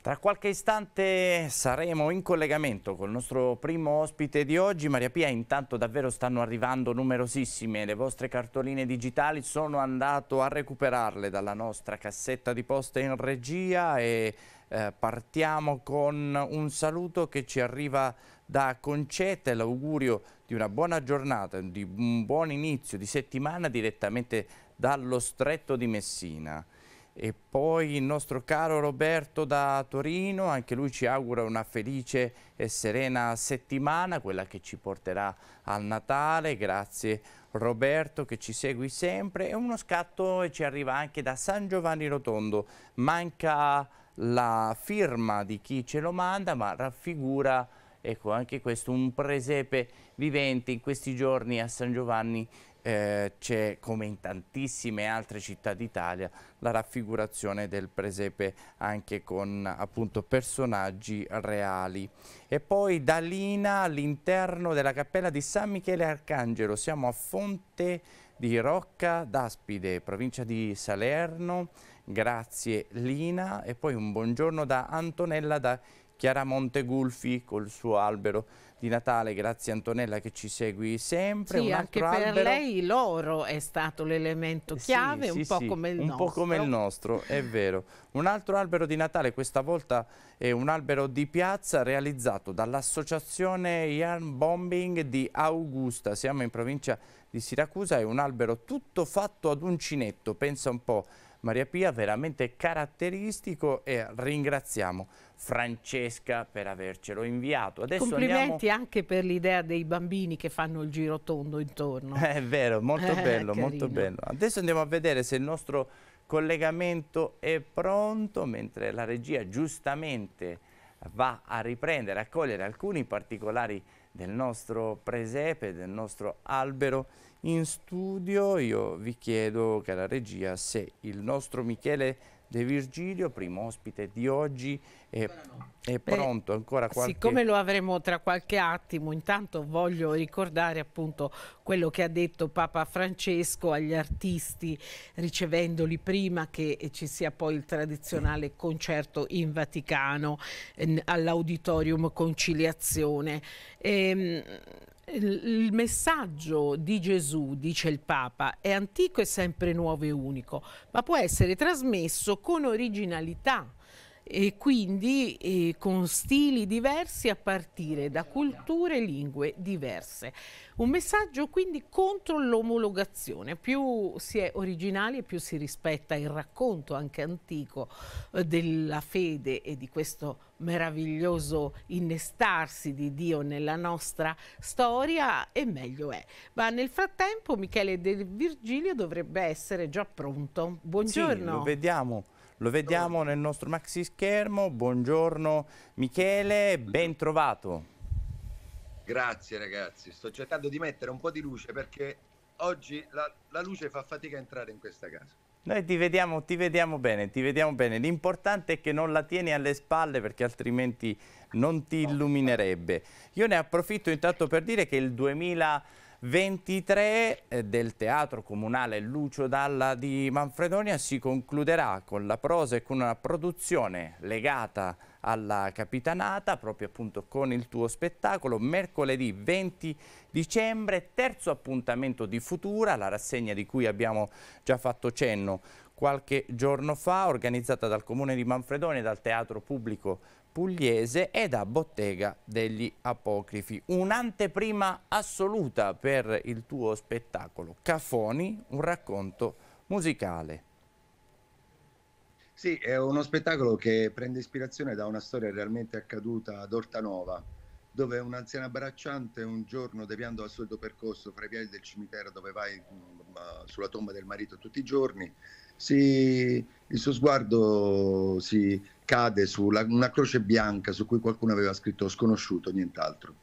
Tra qualche istante saremo in collegamento con il nostro primo ospite di oggi. Maria Pia, intanto davvero stanno arrivando numerosissime le vostre cartoline digitali. Sono andato a recuperarle dalla nostra cassetta di posta in regia e eh, partiamo con un saluto che ci arriva da Concetta e l'augurio di una buona giornata, di un buon inizio di settimana direttamente dallo Stretto di Messina. E poi il nostro caro Roberto da Torino, anche lui ci augura una felice e serena settimana, quella che ci porterà al Natale. Grazie Roberto che ci segui sempre. E uno scatto ci arriva anche da San Giovanni Rotondo. Manca la firma di chi ce lo manda, ma raffigura Ecco, anche questo, un presepe vivente in questi giorni a San Giovanni eh, c'è, come in tantissime altre città d'Italia, la raffigurazione del presepe anche con appunto personaggi reali. E poi da Lina all'interno della cappella di San Michele Arcangelo, siamo a Fonte di Rocca d'Aspide, provincia di Salerno, grazie Lina e poi un buongiorno da Antonella da Chiara Montegulfi col suo albero di Natale, grazie Antonella che ci segui sempre. Sì, un anche per albero. lei l'oro è stato l'elemento chiave, sì, un, sì, po, sì. Come un po' come il nostro. è vero. Un altro albero di Natale, questa volta è un albero di piazza realizzato dall'associazione Yarn Bombing di Augusta, siamo in provincia di Siracusa, è un albero tutto fatto ad uncinetto, pensa un po' Maria Pia, veramente caratteristico e ringraziamo Francesca per avercelo inviato. Adesso Complimenti andiamo... anche per l'idea dei bambini che fanno il giro tondo intorno. È vero, molto eh, bello, molto bello. Adesso andiamo a vedere se il nostro collegamento è pronto, mentre la regia giustamente va a riprendere, a cogliere alcuni particolari del nostro presepe, del nostro albero in studio io vi chiedo, cara regia, se il nostro Michele De Virgilio, primo ospite di oggi, è, è pronto Beh, ancora qualche... Siccome lo avremo tra qualche attimo, intanto voglio ricordare appunto quello che ha detto Papa Francesco agli artisti ricevendoli prima che ci sia poi il tradizionale concerto in Vaticano eh, all'auditorium conciliazione. Ehm, il messaggio di Gesù, dice il Papa, è antico e sempre nuovo e unico, ma può essere trasmesso con originalità e quindi eh, con stili diversi a partire da culture e lingue diverse. Un messaggio quindi contro l'omologazione, più si è originali e più si rispetta il racconto anche antico eh, della fede e di questo meraviglioso innestarsi di Dio nella nostra storia e meglio è. Ma nel frattempo Michele De Virgilio dovrebbe essere già pronto. Buongiorno. Sì, lo vediamo. Lo vediamo nel nostro maxi schermo. Buongiorno Michele, ben trovato. Grazie ragazzi, sto cercando di mettere un po' di luce perché oggi la, la luce fa fatica a entrare in questa casa. Noi ti vediamo, ti vediamo, bene, ti vediamo bene. L'importante è che non la tieni alle spalle perché altrimenti non ti illuminerebbe. Io ne approfitto intanto per dire che il 2000 23 eh, del Teatro Comunale Lucio Dalla di Manfredonia si concluderà con la prosa e con una produzione legata alla Capitanata, proprio appunto con il tuo spettacolo, mercoledì 20 dicembre, terzo appuntamento di Futura, la rassegna di cui abbiamo già fatto cenno qualche giorno fa, organizzata dal Comune di Manfredonia e dal Teatro Pubblico pugliese e da Bottega degli Apocrifi. Un'anteprima assoluta per il tuo spettacolo, Cafoni, un racconto musicale. Sì, è uno spettacolo che prende ispirazione da una storia realmente accaduta ad Ortanova, dove un'anziana abbracciante un giorno, deviando al solito percorso fra i piedi del cimitero dove vai mm, sulla tomba del marito tutti i giorni, si, il suo sguardo si, cade su una croce bianca su cui qualcuno aveva scritto sconosciuto, nient'altro.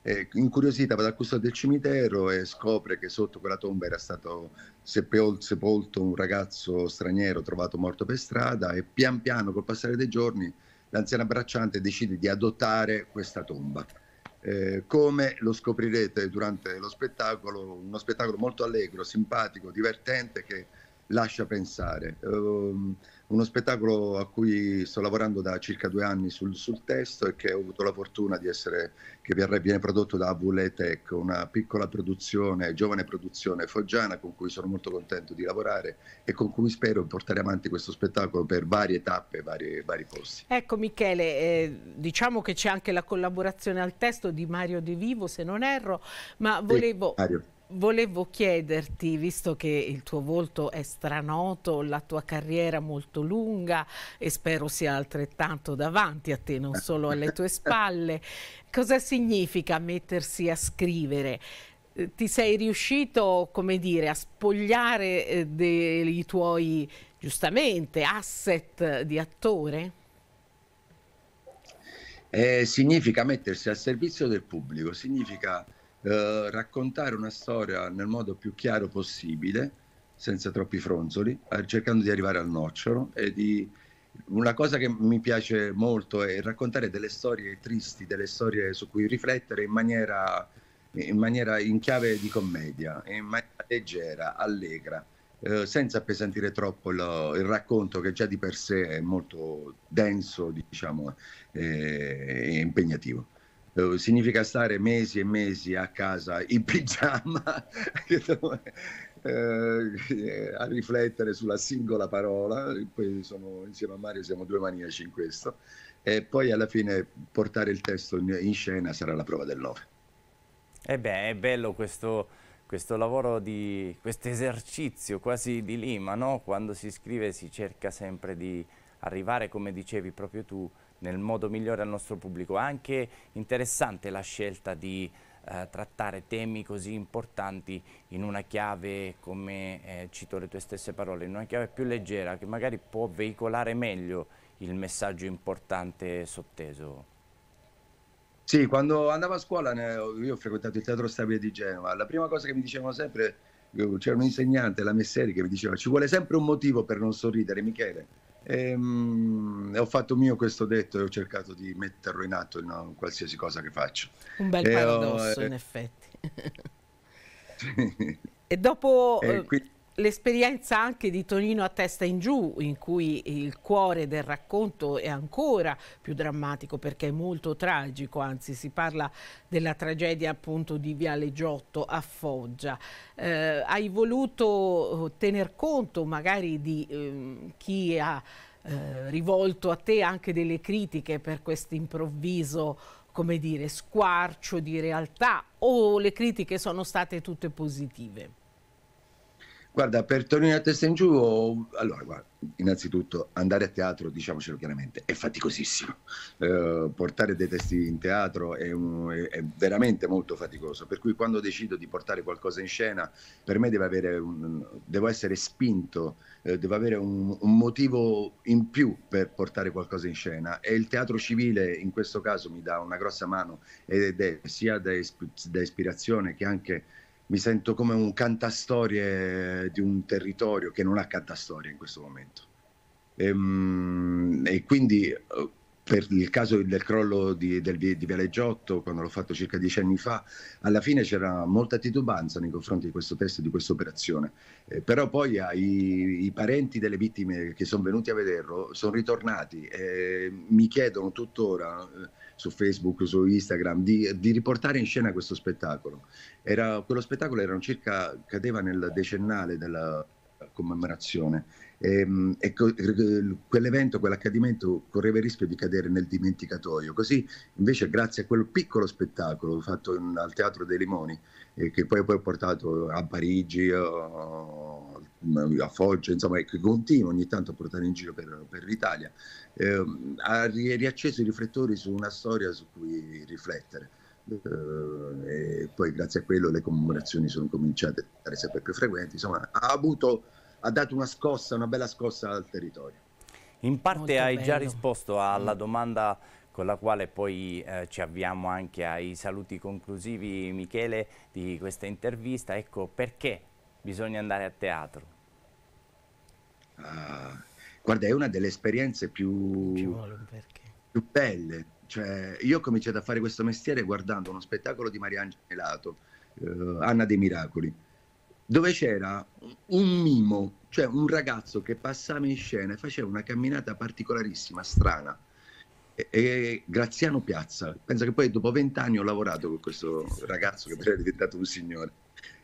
Eh, incuriosita va dal custode del cimitero e scopre che sotto quella tomba era stato sepolto un ragazzo straniero trovato morto per strada e pian piano col passare dei giorni l'anziana bracciante decide di adottare questa tomba. Eh, come lo scoprirete durante lo spettacolo, uno spettacolo molto allegro, simpatico, divertente che lascia pensare. Um, uno spettacolo a cui sto lavorando da circa due anni sul, sul testo e che ho avuto la fortuna di essere, che viene prodotto da Avule una piccola produzione, giovane produzione foggiana con cui sono molto contento di lavorare e con cui spero di portare avanti questo spettacolo per varie tappe, varie, vari posti. Ecco Michele, eh, diciamo che c'è anche la collaborazione al testo di Mario De Vivo, se non erro, ma volevo... Sì, Volevo chiederti, visto che il tuo volto è stranoto, la tua carriera molto lunga e spero sia altrettanto davanti a te, non solo alle tue spalle, cosa significa mettersi a scrivere? Eh, ti sei riuscito, come dire, a spogliare eh, dei tuoi, giustamente, asset di attore? Eh, significa mettersi al servizio del pubblico, significa eh, raccontare una storia nel modo più chiaro possibile, senza troppi fronzoli, eh, cercando di arrivare al nocciolo e di... Una cosa che mi piace molto è raccontare delle storie tristi, delle storie su cui riflettere in maniera in, maniera, in chiave di commedia, in maniera leggera, allegra, eh, senza appesantire troppo lo, il racconto che già di per sé è molto denso diciamo, e impegnativo. Eh, significa stare mesi e mesi a casa in pigiama eh, a riflettere sulla singola parola, poi sono, insieme a Mario siamo due maniaci in questo, e poi alla fine portare il testo in, scena sarà la prova del 9. E eh beh, è bello questo, questo lavoro di questo esercizio quasi di lima, no? Quando si scrive si cerca sempre di arrivare, come dicevi proprio tu, nel modo migliore al nostro pubblico. Anche interessante la scelta di eh, trattare temi così importanti in una chiave, come eh, cito le tue stesse parole, in una chiave più leggera che magari può veicolare meglio il messaggio importante sotteso. Sì, quando andavo a scuola io ho frequentato il Teatro Stabile di Genova, la prima cosa che mi dicevano sempre, eh, c'era un insegnante, la Messeri, che mi diceva ci vuole sempre un motivo per non sorridere, Michele e, um, ho fatto mio questo detto e ho cercato di metterlo in atto in qualsiasi cosa che faccio. Un bel e paradosso, ho, eh, in effetti. e dopo... E eh, eh, qui, L'esperienza anche di Tonino a testa in giù, in cui il cuore del racconto è ancora più drammatico perché è molto tragico, anzi si parla della tragedia appunto di Viale Giotto a Foggia. Eh, hai voluto eh, tener conto magari di eh, chi ha eh, rivolto a te anche delle critiche per questo improvviso come dire, squarcio di realtà o le critiche sono state tutte positive? Guarda, per tornare a testa in giù, allora, guarda, innanzitutto andare a teatro, diciamocelo chiaramente, è faticosissimo. Eh, portare dei testi in teatro è, è, veramente molto faticoso, per cui quando decido di portare qualcosa in scena, per me un, devo essere spinto, eh, devo avere un, un, motivo in più per portare qualcosa in scena e il teatro civile in questo caso mi dà una grossa mano ed è sia da, isp- da ispirazione che anche mi sento come un cantastorie di un territorio che non ha cantastorie in questo momento. E, ehm, e quindi eh, per il caso del crollo di, del, di Viale Giotto, quando l'ho fatto circa dieci anni fa, alla fine c'era molta titubanza nei confronti di questo testo e di questa operazione. Eh, però poi ai, i parenti delle vittime che sono venuti a vederlo sono ritornati e eh, mi chiedono tuttora... Eh, su Facebook, su Instagram, di, di riportare in scena questo spettacolo. Era, quello spettacolo circa, cadeva nel decennale della, commemorazione. Ehm, e, e quell'evento, quell'accadimento correva il rischio di cadere nel dimenticatoio. Così, invece, grazie a quel piccolo spettacolo fatto in, al Teatro dei Limoni, eh, che poi, poi ho portato a Parigi, o, a Foggia, insomma, e che continuo ogni tanto a portare in giro per, per l'Italia, eh, ha riacceso i riflettori su una storia su cui riflettere. Eh, e poi grazie a quello le commemorazioni sono cominciate a essere sempre più frequenti, insomma ha, avuto, ha dato una scossa, una bella scossa al territorio. In parte Molto hai bello. già risposto alla mm. domanda con la quale poi eh, ci avviamo anche ai saluti conclusivi, Michele, di questa intervista. Ecco, perché bisogna andare a teatro? Ah, guarda, è una delle esperienze più, più, più belle cioè, io ho cominciato a fare questo mestiere guardando uno spettacolo di Mariangelo Melato, eh, Anna dei Miracoli, dove c'era un mimo, cioè un ragazzo che passava in scena e faceva una camminata particolarissima, strana. e Graziano Piazza, penso che poi dopo vent'anni ho lavorato con questo ragazzo che poi è diventato un signore.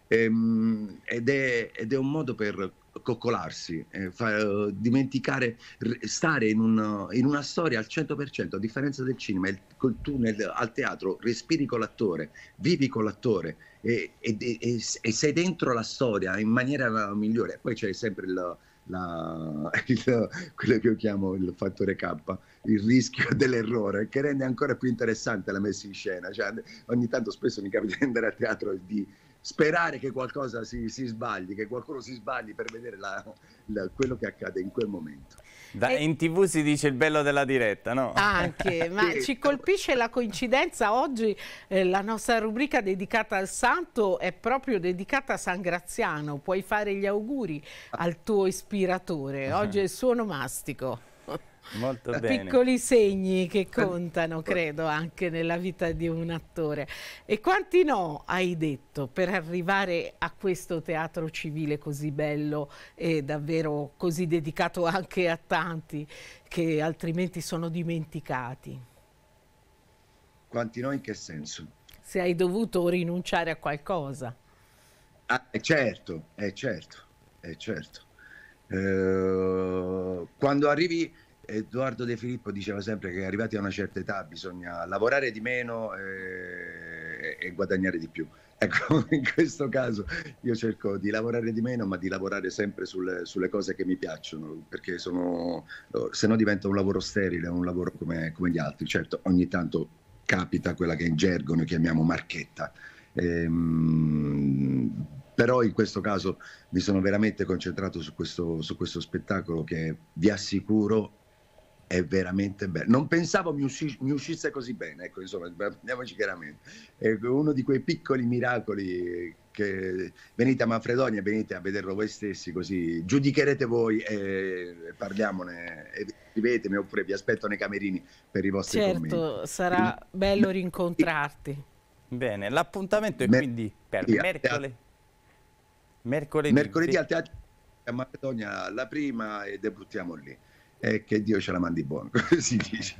Ehm, ed, è, ed è un modo per coccolarsi, eh, fa, eh, dimenticare, stare in, un, in, una storia al 100%, a differenza del cinema, il, tu nel, al teatro respiri con l'attore, vivi con l'attore e, e, e, e, sei dentro la storia in maniera migliore. Poi c'è sempre il, la, il, quello che io chiamo il fattore K, il rischio dell'errore, che rende ancora più interessante la messa in scena. Cioè, ogni tanto spesso mi capita di andare a teatro e di sperare che qualcosa si, si, sbagli, che qualcuno si sbagli per vedere la, la, quello che accade in quel momento. Da, e... In tv si dice il bello della diretta, no? Anche, ma ci colpisce la coincidenza. Oggi eh, la nostra rubrica dedicata al santo è proprio dedicata a San Graziano. Puoi fare gli auguri al tuo ispiratore. Oggi è il suo nomastico. Molto bene. Piccoli segni che contano, credo, anche nella vita di un attore. E quanti no hai detto per arrivare a questo teatro civile così bello e davvero così dedicato anche a tanti che altrimenti sono dimenticati? Quanti no in che senso? Se hai dovuto rinunciare a qualcosa. Ah, certo, è certo, è certo. Eh, quando arrivi Edoardo De Filippo diceva sempre che arrivati a una certa età bisogna lavorare di meno e, eh, e guadagnare di più. Ecco, in questo caso io cerco di lavorare di meno, ma di lavorare sempre sulle, sulle cose che mi piacciono, perché sono, se no diventa un lavoro sterile, un lavoro come, come, gli altri. Certo, ogni tanto capita quella che in gergo noi chiamiamo marchetta. Ehm, però in questo caso mi sono veramente concentrato su questo, su questo spettacolo che vi assicuro è veramente bello. Non pensavo mi, usci- mi, uscisse così bene, ecco, insomma, andiamoci chiaramente. È uno di quei piccoli miracoli che venite a Manfredonia, venite a vederlo voi stessi, così giudicherete voi e parliamone. E scrivetemi oppure vi aspetto nei camerini per i vostri certo, commenti. Certo, sarà bello rincontrarti. Bene, l'appuntamento è Mer- quindi per sì, mercoledì. Mercoledì, mercoledì al teatro a Manfredonia la prima e debuttiamo lì e che Dio ce la mandi buono, si dice.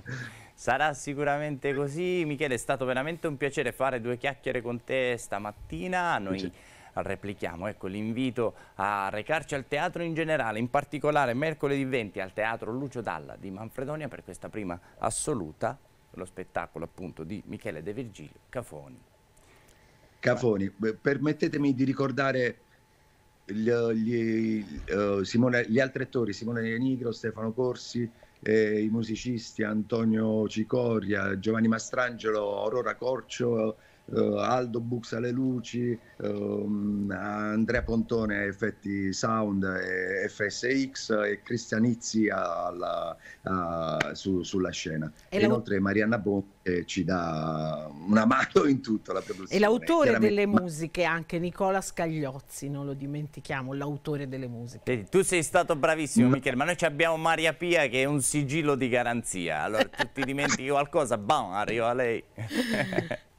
Sarà sicuramente così. Michele, è stato veramente un piacere fare due chiacchiere con te stamattina. Noi replichiamo ecco, l'invito a recarci al teatro in generale, in particolare mercoledì 20 al Teatro Lucio Dalla di Manfredonia per questa prima assoluta, lo spettacolo appunto di Michele De Virgilio Cafoni. Cafoni, permettetemi di ricordare gli, gli, uh, Simone, gli altri attori, Simone Nigro, Stefano Corsi, eh, i musicisti Antonio Cicoria, Giovanni Mastrangelo, Aurora Corcio uh, Aldo Bux alle luci, uh, Andrea Pontone a effetti sound e FSX e Cristianizzi alla, a, su, sulla scena. E, e la... inoltre Marianna Bonte ci dà una mano in tutto la produzione. E l'autore delle musiche anche Nicola Scagliozzi, non lo dimentichiamo, l'autore delle musiche. Vedi, tu sei stato bravissimo no. Michele, ma noi abbiamo Maria Pia che è un sigillo di garanzia, allora tu ti dimentichi qualcosa, bam, arriva lei.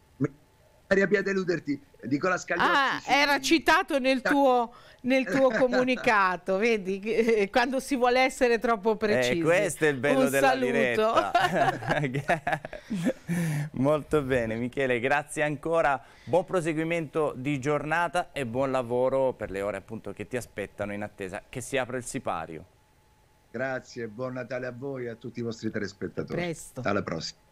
Maria Pia deluderti, Nicola Scagliotti. Ah, era di... citato nel tuo, nel tuo comunicato, vedi, eh, quando si vuole essere troppo eh, precisi. Eh, questo è il bello Un della saluto. diretta. Molto bene, Michele, grazie ancora, buon proseguimento di giornata e buon lavoro per le ore appunto che ti aspettano in attesa che si apra il sipario. Grazie, buon Natale a voi e a tutti i vostri telespettatori. Presto. Alla prossima.